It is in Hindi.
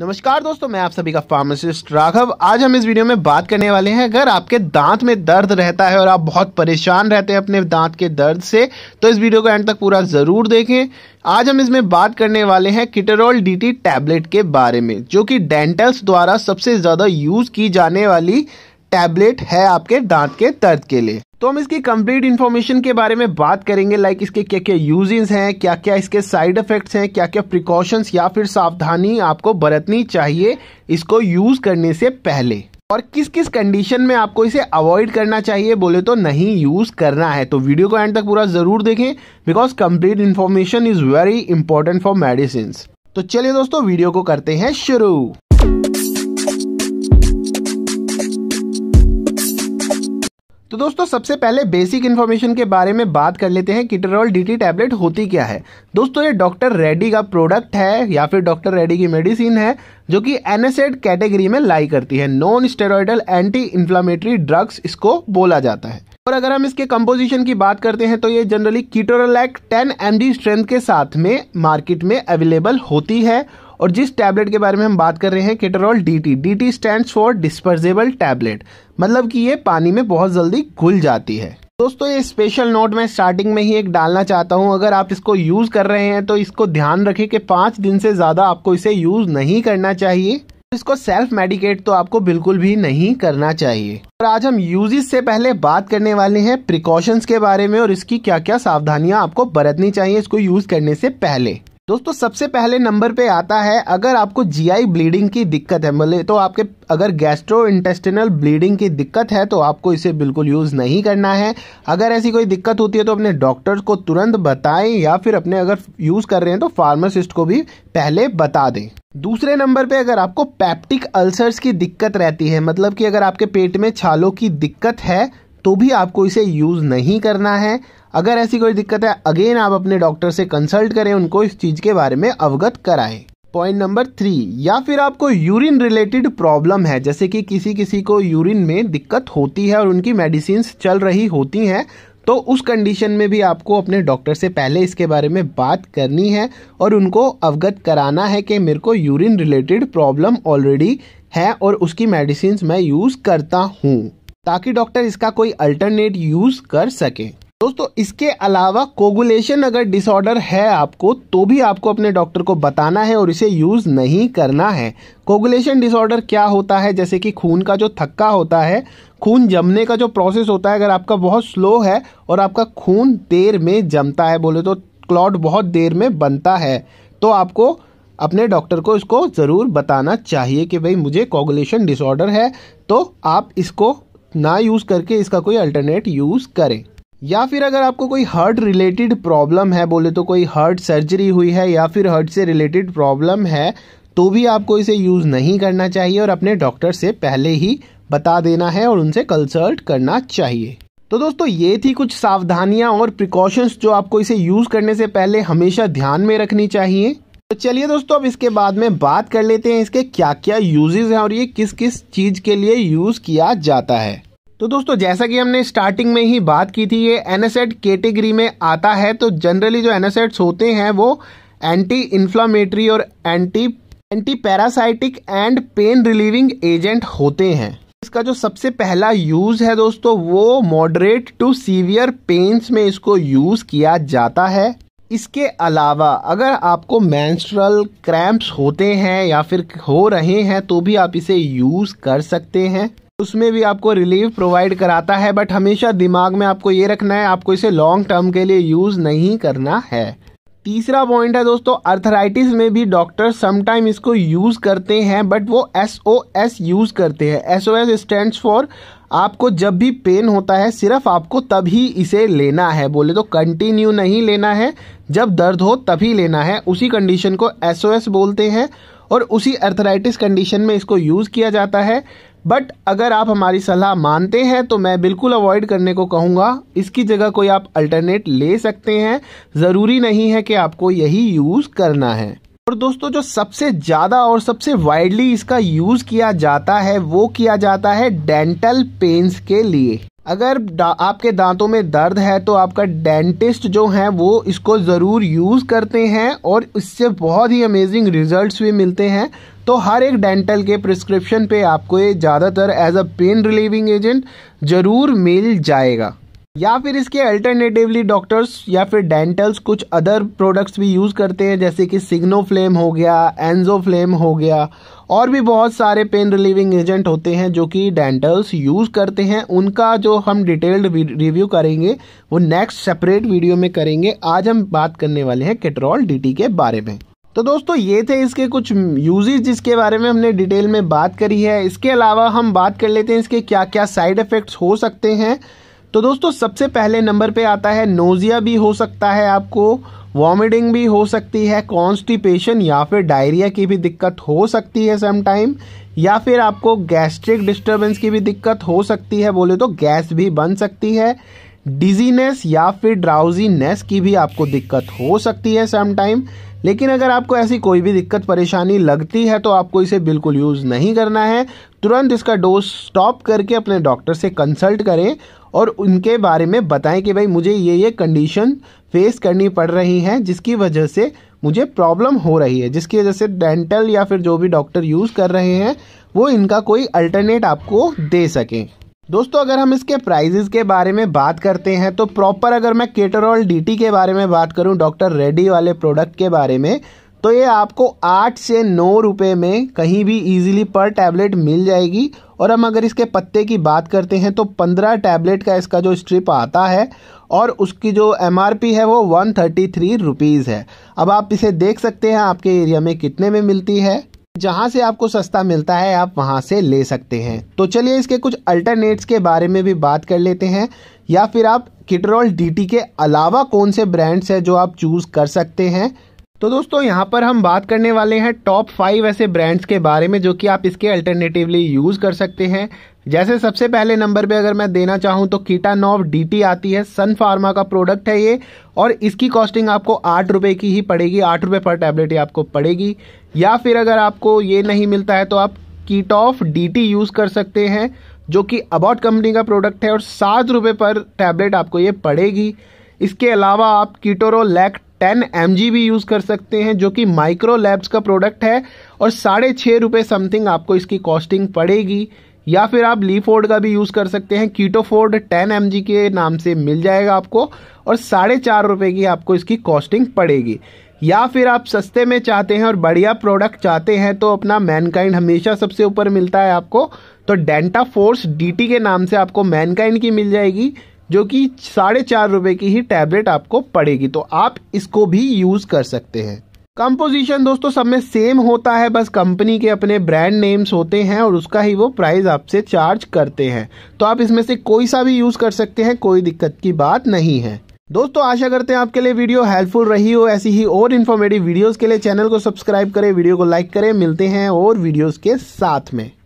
नमस्कार दोस्तों मैं आप सभी का फार्मासिस्ट राघव आज हम इस वीडियो में बात करने वाले हैं अगर आपके दांत में दर्द रहता है और आप बहुत परेशान रहते हैं अपने दांत के दर्द से तो इस वीडियो को एंड तक पूरा ज़रूर देखें आज हम इसमें बात करने वाले हैं किटेरोल डीटी टैबलेट के बारे में जो कि डेंटल्स द्वारा सबसे ज़्यादा यूज़ की जाने वाली टैबलेट है आपके दांत के दर्द के लिए तो हम इसकी कंप्लीट इन्फॉर्मेशन के बारे में बात करेंगे लाइक इसके क्या क्या यूजेस हैं क्या क्या इसके साइड इफेक्ट्स हैं क्या क्या प्रिकॉशंस या फिर सावधानी आपको बरतनी चाहिए इसको यूज़ करने से पहले और किस किस कंडीशन में आपको इसे अवॉइड करना चाहिए बोले तो नहीं यूज़ करना है तो वीडियो को एंड तक पूरा ज़रूर देखें because complete information is very important for medicine तो चलिए दोस्तों वीडियो को करते हैं शुरू तो दोस्तों सबसे पहले बेसिक इन्फॉर्मेशन के बारे में बात कर लेते हैं किटरॉल डीटी टैबलेट होती क्या है दोस्तों ये डॉक्टर रेड्डी का प्रोडक्ट है या फिर डॉक्टर रेड्डी की मेडिसिन है जो कि एनएसएड कैटेगरी में लाई करती है non steroidal anti inflammatory drugs इसको बोला जाता है और अगर हम इसके कंपोजिशन की बात करते हैं तो ये generally ketorolac ten M strength के साथ में मार्केट में अवेलेबल होती है और जिस टैबलेट के बारे में हम बात कर रहे हैं Ketorol D T stand for dispersible tablet मतलब कि ये पानी में बहुत जल्दी घुल जाती है दोस्तों ये स्पेशल नोट मैं स्टार्टिंग में ही एक डालना चाहता हूँ अगर आप इसको यूज़ कर रहे हैं तो इसको ध्यान रखें कि पांच दिन से ज़्यादा आपको इसे यूज़ नहीं करना चाहिए इसको सेल्फ मेडिकेट तो आपको बिल्कुल भी नहीं करना चाहिए और आज हम यूजेस से पहले बात करने वाले हैं प्रिकॉशंस के बारे में और इसकी क्या क्या सावधानियां आपको बरतनी चाहिए इसको यूज करने से पहले दोस्तों सबसे पहले नंबर पे आता है अगर आपको जीआई ब्लीडिंग की दिक्कत है मतलब तो आपके अगर गैस्ट्रो इंटेस्टिनल ब्लीडिंग की दिक्कत है तो आपको इसे बिल्कुल यूज़ नहीं करना है अगर ऐसी कोई दिक्कत होती है तो अपने डॉक्टर को तुरंत बताएं या फिर अपने अगर यूज़ कर रहे हैं तो फार्मासिस्ट को भी पहले बता दें दूसरे नंबर पे अगर आपको पैप्टिक अल्सर्स की दिक्कत रहती है मतलब कि अगर आपके पेट में छालों की दिक्कत है तो भी आपको इसे यूज़ नहीं करना है अगर ऐसी कोई दिक्कत है अगेन आप अपने डॉक्टर से कंसल्ट करें उनको इस चीज़ के बारे में अवगत कराएं पॉइंट नंबर थ्री या फिर आपको यूरिन रिलेटेड प्रॉब्लम है जैसे कि किसी किसी को यूरिन में दिक्कत होती है और उनकी मेडिसिन चल रही होती हैं तो उस कंडीशन में भी आपको अपने डॉक्टर से पहले इसके बारे में बात करनी है और उनको अवगत कराना है कि मेरे को यूरिन रिलेटेड प्रॉब्लम ऑलरेडी है और उसकी मेडिसिन मैं यूज़ करता हूँ ताकि डॉक्टर इसका कोई अल्टरनेट यूज कर सके दोस्तों इसके अलावा कोगुलेशन अगर डिसऑर्डर है आपको तो भी आपको अपने डॉक्टर को बताना है और इसे यूज़ नहीं करना है कोगुलेशन डिसऑर्डर क्या होता है जैसे कि खून का जो थक्का होता है खून जमने का जो प्रोसेस होता है अगर आपका बहुत स्लो है और आपका खून देर में जमता है बोले तो क्लॉट बहुत देर में बनता है तो आपको अपने डॉक्टर को इसको ज़रूर बताना चाहिए कि भाई मुझे कोगुलेशन डिसऑर्डर है तो आप इसको ना यूज़ करके इसका कोई अल्टरनेट यूज़ करें या फिर अगर आपको कोई हार्ट रिलेटेड प्रॉब्लम है बोले तो कोई हार्ट सर्जरी हुई है या फिर हार्ट से रिलेटेड प्रॉब्लम है तो भी आपको इसे यूज़ नहीं करना चाहिए और अपने डॉक्टर से पहले ही बता देना है और उनसे कंसल्ट करना चाहिए तो दोस्तों ये थी कुछ सावधानियां और प्रिकॉशंस जो आपको इसे यूज़ करने से पहले हमेशा ध्यान में रखनी चाहिए तो चलिए दोस्तों अब इसके बाद में बात कर लेते हैं इसके क्या क्या यूजेज हैं और ये किस किस चीज़ के लिए यूज़ किया जाता है तो दोस्तों जैसा कि हमने स्टार्टिंग में ही बात की थी ये एनासेट कैटेगरी में आता है तो जनरली जो एनासेट्स होते हैं वो एंटी इन्फ्लामेटरी और anti anti parasitic and pain relieving agent होते हैं इसका जो सबसे पहला यूज़ है दोस्तों वो मॉडरेट टू सीवियर पेन्स में इसको यूज़ किया जाता है इसके अलावा अगर आपको मैंस्ट्रल क्रैम्प्स होते हैं या फिर हो रहे हैं तो भी आप इसे यूज़ कर सकते हैं उसमें भी आपको रिलीफ प्रोवाइड कराता है बट हमेशा दिमाग में आपको ये रखना है आपको इसे लॉन्ग टर्म के लिए यूज़ नहीं करना है तीसरा पॉइंट है दोस्तों अर्थराइटिस में भी डॉक्टर समटाइम इसको यूज़ करते हैं बट वो एस ओ एस यूज़ करते हैं S O S stand for आपको जब भी पेन होता है सिर्फ आपको तभी इसे लेना है बोले तो कंटिन्यू नहीं लेना है जब दर्द हो तभी लेना है उसी कंडीशन को एस बोलते हैं और उसी अर्थराइटिस कंडीशन में इसको यूज़ किया जाता है बट अगर आप हमारी सलाह मानते हैं तो मैं बिल्कुल अवॉइड करने को कहूँगा इसकी जगह कोई आप अल्टरनेट ले सकते हैं ज़रूरी नहीं है कि आपको यही यूज़ करना है और दोस्तों जो सबसे ज़्यादा और सबसे वाइडली इसका यूज़ किया जाता है वो किया जाता है डेंटल पेन्स के लिए अगर आपके दांतों में दर्द है तो आपका डेंटिस्ट जो है वो इसको ज़रूर यूज़ करते हैं और इससे बहुत ही अमेजिंग रिजल्ट्स भी मिलते हैं तो हर एक डेंटल के प्रिस्क्रिप्शन पे आपको ये ज़्यादातर as a pain relieving agent ज़रूर मिल जाएगा या फिर इसके अल्टरनेटिवली डॉक्टर्स या फिर डेंटल्स कुछ अदर प्रोडक्ट्स भी यूज़ करते हैं जैसे कि सिग्नो फ्लेम हो गया एनजो फ्लेम हो गया और भी बहुत सारे पेन रिलीविंग एजेंट होते हैं जो कि डेंटल्स यूज़ करते हैं उनका जो हम डिटेल्ड रिव्यू करेंगे वो नेक्स्ट सेपरेट वीडियो में करेंगे आज हम बात करने वाले हैं केटरॉल डीटी के बारे में तो दोस्तों ये थे इसके कुछ यूजेज जिसके बारे में हमने डिटेल में बात करी है इसके अलावा हम बात कर लेते हैं इसके क्या क्या साइड इफ़ेक्ट्स हो सकते हैं तो दोस्तों सबसे पहले नंबर पे आता है नोजिया भी हो सकता है आपको वॉमिटिंग भी हो सकती है कॉन्स्टिपेशन या फिर डायरिया की भी दिक्कत हो सकती है टाइम या फिर आपको गैस्ट्रिक डिस्टर्बेंस की भी दिक्कत हो सकती है बोले तो गैस भी बन सकती है डिजीनेस या फिर ड्राउजीनेस की भी आपको दिक्कत हो सकती है टाइम लेकिन अगर आपको ऐसी कोई भी दिक्कत परेशानी लगती है तो आपको इसे बिल्कुल यूज़ नहीं करना है तुरंत इसका डोज स्टॉप करके अपने डॉक्टर से कंसल्ट करें और उनके बारे में बताएं कि भाई मुझे ये ये कंडीशन फेस करनी पड़ रही है जिसकी वजह से मुझे प्रॉब्लम हो रही है जिसकी वजह से डेंटल या फिर जो भी डॉक्टर यूज़ कर रहे हैं वो इनका कोई अल्टरनेट आपको दे सकें दोस्तों अगर हम इसके प्राइजेज के बारे में बात करते हैं तो प्रॉपर अगर मैं केटरॉल डीटी के बारे में बात करूं डॉक्टर रेड्डी वाले प्रोडक्ट के बारे में तो ये आपको आठ से नौ रुपये में कहीं भी इजीली पर टैबलेट मिल जाएगी और हम अगर इसके पत्ते की बात करते हैं तो पंद्रह टैबलेट का इसका जो स्ट्रिप आता है और उसकी जो एम है वो वन थर्टी थ्री रुपीज़ है अब आप इसे देख सकते हैं आपके एरिया में कितने में मिलती है जहाँ से आपको सस्ता मिलता है आप वहाँ से ले सकते हैं तो चलिए इसके कुछ अल्टरनेट्स के बारे में भी बात कर लेते हैं या फिर आप किटरोल डीटी के अलावा कौन से ब्रांड्स हैं जो आप चूज़ कर सकते हैं तो दोस्तों यहाँ पर हम बात करने वाले हैं टॉप फाइव ऐसे ब्रांड्स के बारे में जो कि आप इसके अल्टरनेटिवली यूज़ कर सकते हैं जैसे सबसे पहले नंबर पे अगर मैं देना चाहूँ तो कीटानोव डी आती है सन फार्मा का प्रोडक्ट है ये और इसकी कॉस्टिंग आपको आठ रुपये की ही पड़ेगी आठ रुपये पर टैबलेट ही आपको पड़ेगी या फिर अगर आपको ये नहीं मिलता है तो आप कीटॉफ टी यूज़ कर सकते हैं जो कि अबाउट कंपनी का प्रोडक्ट है और सात रुपये पर टैबलेट आपको ये पड़ेगी इसके अलावा आप लैक टेन एम भी यूज़ कर सकते हैं जो कि माइक्रो लैब्स का प्रोडक्ट है और साढ़े छः रुपये समथिंग आपको इसकी कॉस्टिंग पड़ेगी या फिर आप लीफोर्ड का भी यूज़ कर सकते हैं कीटोफोर्ड टेन एम के नाम से मिल जाएगा आपको और साढ़े चार रुपये की आपको इसकी कॉस्टिंग पड़ेगी या फिर आप सस्ते में चाहते हैं और बढ़िया प्रोडक्ट चाहते हैं तो अपना मैनकाइंड हमेशा सबसे ऊपर मिलता है आपको तो डेंटा फोर्स डी के नाम से आपको मैनकाइंड की मिल जाएगी जो कि साढ़े चार रुपए की ही टैबलेट आपको पड़ेगी तो आप इसको भी यूज़ कर सकते हैं कंपोजिशन दोस्तों सब में सेम होता है बस कंपनी के अपने ब्रांड नेम्स होते हैं और उसका ही वो प्राइस आपसे चार्ज करते हैं तो आप इसमें से कोई सा भी यूज़ कर सकते हैं कोई दिक्कत की बात नहीं है दोस्तों आशा करते हैं आपके लिए वीडियो हेल्पफुल रही हो ऐसी ही और इन्फॉर्मेटिव वीडियोस के लिए चैनल को सब्सक्राइब करें वीडियो को लाइक करें मिलते हैं और वीडियोस के साथ में